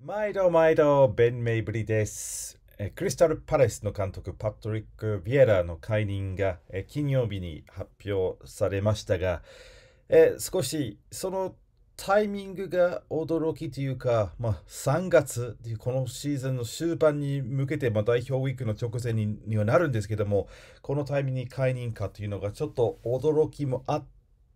毎度毎度、ベン・メイブリです。クリスタル・パレスの監督、パトリック・ビエラの解任が金曜日に発表されましたが、少しそのタイミングが驚きというか、まあ、3月というこのシーズンの終盤に向けて、まあ、代表ウィークの直前ににはなるんですけども、このタイミングに解任かというのがちょっと驚きもあっ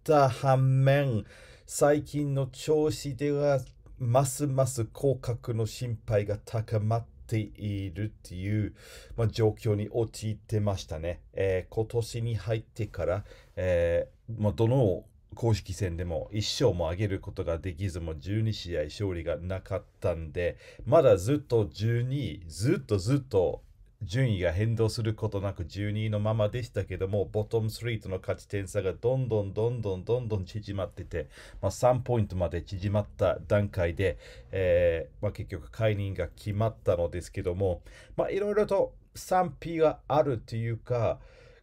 た反面、最近の調子ではますます降格の心配が高まっているっていう、まあ、状況に陥ってましたね。えー、今年に入ってから、えー、まあ、どの公式戦でも1勝も上げることができずも12試合勝利がなかったんでまだずっと12位ずっとずっと順位が変動することなく12位のままでしたけども、ボトム3との勝ち点差がどんどんどんどんどんどん縮まってて、まあ、3ポイントまで縮まった段階で、えー、まあ、結局解任が決まったのですけども、まいろいろと賛否があるというか、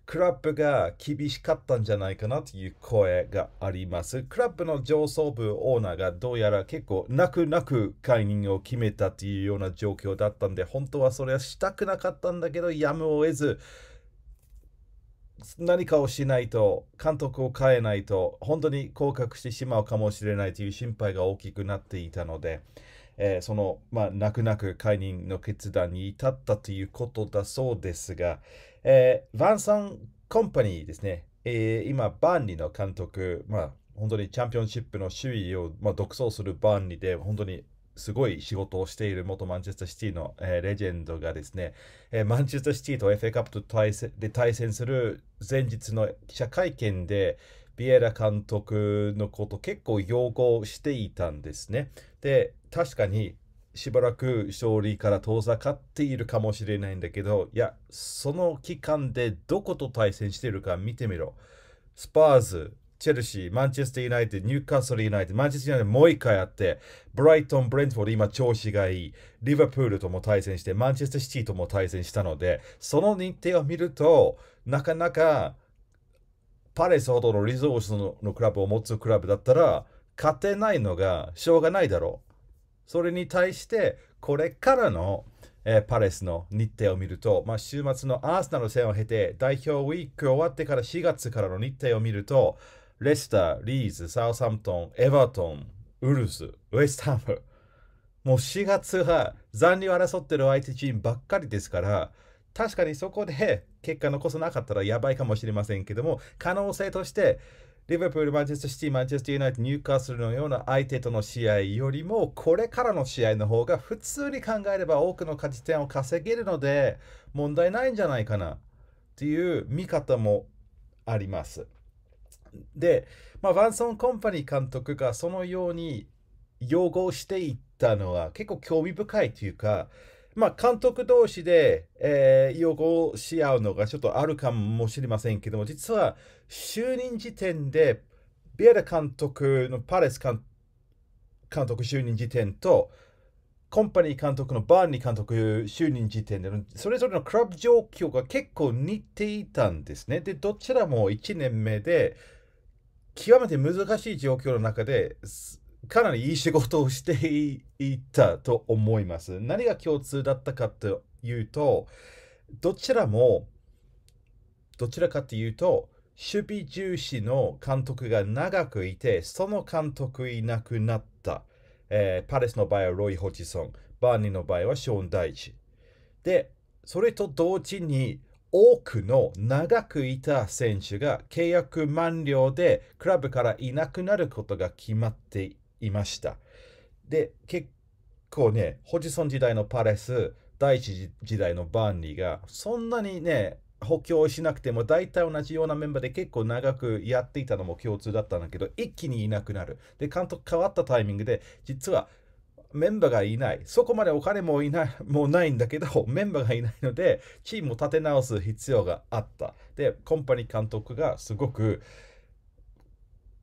クラプが厳しかったんじゃないかなという声があります。クラプの上層部オーナーがどうやら結構泣く泣く解任を決めたというような状況だったんで、本当はそれはしたくなかったんだけど、やむを得ず、何かをしないと、監督を変えないと、本当に降格してしまうかもしれないという心配が大きくなっていたので、えー、その、まあ、泣く泣く解任の決断に至ったということだそうですが、えー、ヴァンサン・コンパニーですね、えー、今、バーンリの監督、まあ、本当にチャンピオンシップの首位を、まあ、独走するバーンリで、本当にすごい仕事をしている元マンチェスターシティの、えー、レジェンドがですね、えー、マンチェスターシティと FA カップと対戦で対戦する前日の記者会見で、ビエラ監督のこと結構擁護していたんですね。で、確かにしばらく勝利から遠ざかっているかもしれないんだけど、いや、その期間でどこと対戦しているか見てみろ。スパーズ、チェルシー、マンチェスター・ユナイテッド、ニューカッスル・ユナイテッド、マンチェスター・ユナイテッドもう一回あって、ブライトン、ブレントフォード、今調子がいい、リバプールとも対戦して、マンチェスター・シティとも対戦したので、その日程を見ると、なかなかパレスほどのリゾースののクラブを持つクラブだったら、勝てないのがしょうがないだろう。それに対して、これからの、えー、パレスの日程を見ると、まあ、週末のアースナの戦を経て、代表ウィーク終わってから4月からの日程を見ると、レスター、リーズ、サウサントン、エバートン、ウルス、ウェスタム、もう4月は残留争ってる相手チームばっかりですから、確かにそこで結果残さなかったらやばいかもしれませんけども、可能性として、リバプール、マンチェスターシティ、マンチェスターユナイト、ニューカッスルのような相手との試合よりも、これからの試合の方が普通に考えれば多くの勝ち点を稼げるので、問題ないんじゃないかなっていう見方もあります。で、まあ、ヴァンソン・コンパニー監督がそのように擁護していったのは結構興味深いというか、まあ、監督同士で、えー、し合うのがちょっとあるかもしれませんけども、実は就任時点で、ビエラ監督のパレス監督就任時点と、コンパニー監督のバーニー監督就任時点での、それぞれのクラブ状況が結構似ていたんですね。で、どちらも1年目で、極めて難しい状況の中で、かなりいい仕事をしていたと思います。何が共通だったかというと、どちらも、どちらかというと、守備重視の監督が長くいて、その監督いなくなった。えー、パレスの場合はロイ・ホジソン、バーニーの場合はショーン・ダイチ。で、それと同時に、多くの長くいた選手が契約満了でクラブからいなくなることが決まっていました。で、結構ね、ホジソン時代のパレス、第一時代のバンリーが、そんなにね、補強しなくても大体同じようなメンバーで結構長くやっていたのも共通だったんだけど一気にいなくなるで監督変わったタイミングで実はメンバーがいないそこまでお金もいないもうないんだけどメンバーがいないのでチームを立て直す必要があったでコンパニー監督がすごく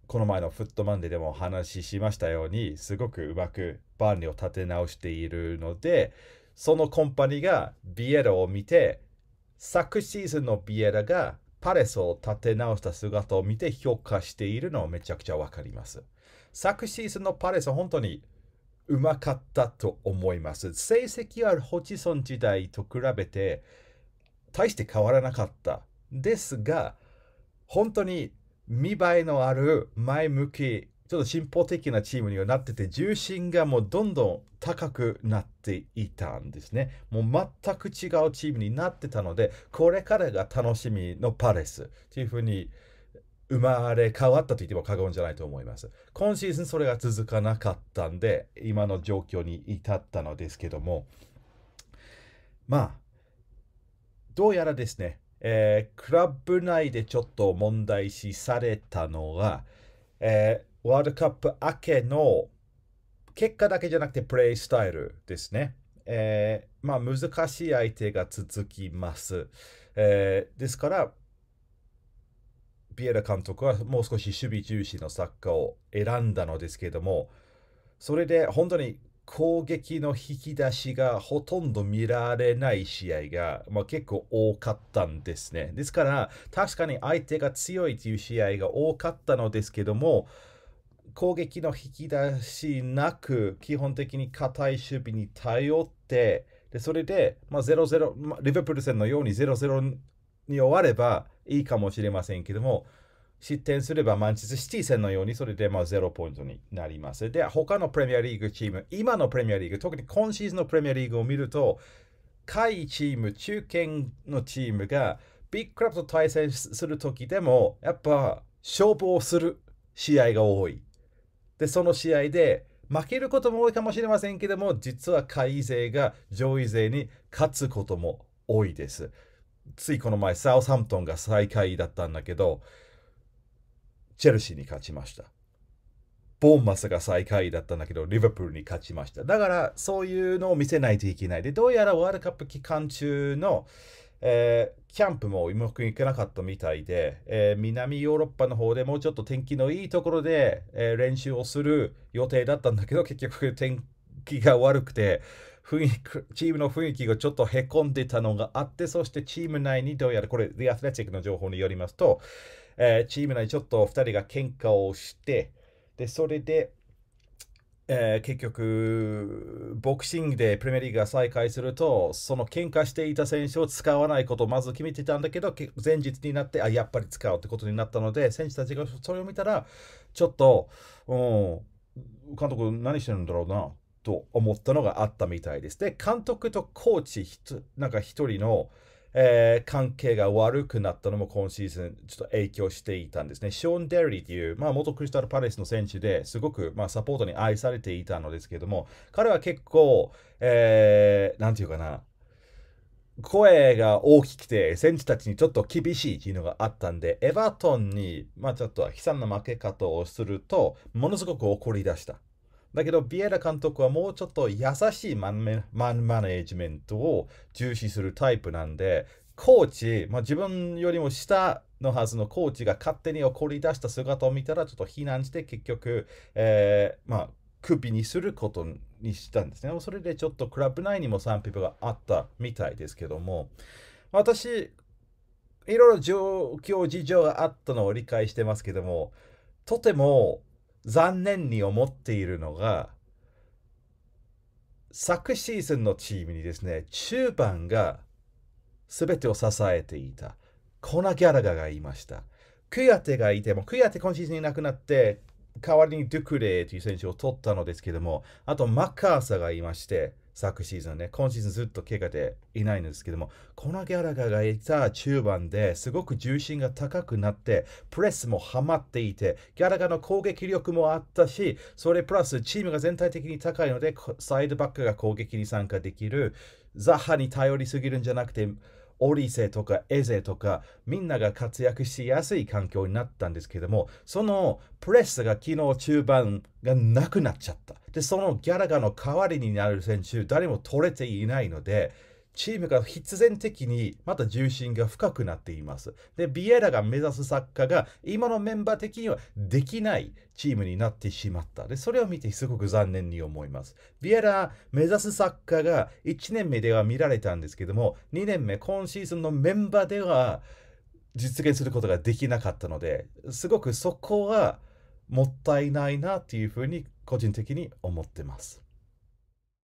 この前のフットマンデーでもお話ししましたようにすごくうまくバーニーを立て直しているのでそのコンパニーがビエラを見て昨シーズンのビエラがパレスを立て直した姿を見て評価しているのをめちゃくちゃわかります昨シーズンのパレスは本当にうまかったと思います成績はホチソン時代と比べて大して変わらなかったですが本当に見栄えのある前向きちょっと進歩的なチームにはなってて、重心がもうどんどん高くなっていたんですね。もう全く違うチームになってたので、これからが楽しみのパレスというふうに生まれ変わったと言っても過言じゃないと思います。今シーズンそれが続かなかったんで、今の状況に至ったのですけども、まあ、どうやらですね、えー、クラブ内でちょっと問題視されたのが、えー、ワールドカップ明けの結果だけじゃなくてプレイスタイルですね。えー、まあ難しい相手が続きます。えー、ですから、ビエラ監督はもう少し守備重視のサッカーを選んだのですけれども、それで本当に攻撃の引き出しがほとんど見られない試合が、まあ、結構多かったんですね。ですから、確かに相手が強いという試合が多かったのですけども、攻撃の引き出しなく、基本的に硬い守備に頼って、でそれで、まあ、0-0、まあ、リバプール戦のように0-0に終わればいいかもしれませんけども、失点すればマンチェスシティ戦のようにそれでまあ0ポイントになります。で、他のプレミアリーグチーム、今のプレミアリーグ、特に今シーズンのプレミアリーグを見ると、下位チーム、中堅のチームがビッグクラブと対戦するときでも、やっぱ消防する試合が多い。で、その試合で負けることも多いかもしれませんけども、実は下位勢が上位勢に勝つことも多いです。ついこの前、サウサンプトンが最下位だったんだけど、チェルシーに勝ちました。ボーンマスが最下位だったんだけど、リバプールに勝ちました。だから、そういうのを見せないといけない。で、どうやらワールドカップ期間中の、えー、キャンプもうまくいかなかったみたいで、えー、南ヨーロッパの方でもうちょっと天気のいいところで、えー、練習をする予定だったんだけど、結局天気が悪くて、雰囲気チームの雰囲気がちょっとへこんでたのがあって、そしてチーム内にどうやら、これ、The Athletic の情報によりますと、えー、チーム内ちょっと2人が喧嘩をしてでそれで、えー、結局ボクシングでプレミアリーグが再開するとその喧嘩していた選手を使わないことをまず決めてたんだけど前日になってあやっぱり使うってことになったので選手たちがそれを見たらちょっと、うん、監督何してるんだろうなと思ったのがあったみたいです。で監督とコーチなんか1人のえー、関係が悪くなったのも今シーズンちょっと影響していたんですね。ショーン・デリーという、まあ、元クリスタル・パレスの選手ですごく、まあ、サポートに愛されていたのですけども彼は結構、えー、なんていうかな声が大きくて選手たちにちょっと厳しいというのがあったんでエバートンに、まあ、ちょっと悲惨な負け方をするとものすごく怒り出した。だけど、ビエラ監督はもうちょっと優しいマンマネジメントを重視するタイプなんで、コーチ、まあ、自分よりも下のはずのコーチが勝手に怒り出した姿を見たら、ちょっと非難して、結局、えー、まあ、クビにすることにしたんですね。それでちょっとクラブ内にも賛否があったみたいですけども、私、いろいろ状況、事情があったのを理解してますけども、とても残念に思っているのが昨シーズンのチームにですね中盤が全てを支えていたコナ・ギャラガがいましたクヤテがいてもクヤテ今シーズンいなくなって代わりにドゥクレーという選手を取ったのですけどもあとマッカーサがいまして昨シーズンね、今シーズンずっと怪我でいないんですけども、このギャラガがいた中盤ですごく重心が高くなって、プレスもはまっていて、ギャラガの攻撃力もあったし、それプラスチームが全体的に高いので、サイドバックが攻撃に参加できる、ザッハに頼りすぎるんじゃなくて、オリセとかエゼとかみんなが活躍しやすい環境になったんですけどもそのプレスが昨日中盤がなくなっちゃったでそのギャラガの代わりになる選手誰も取れていないのでチームが必然的にまた重心が深くなっています。で、ビエラが目指すサッカーが今のメンバー的にはできないチームになってしまった。で、それを見てすごく残念に思います。ビエラ目指すサッカーが1年目では見られたんですけども、2年目、今シーズンのメンバーでは実現することができなかったので、すごくそこはもったいないなっていうふうに個人的に思ってます。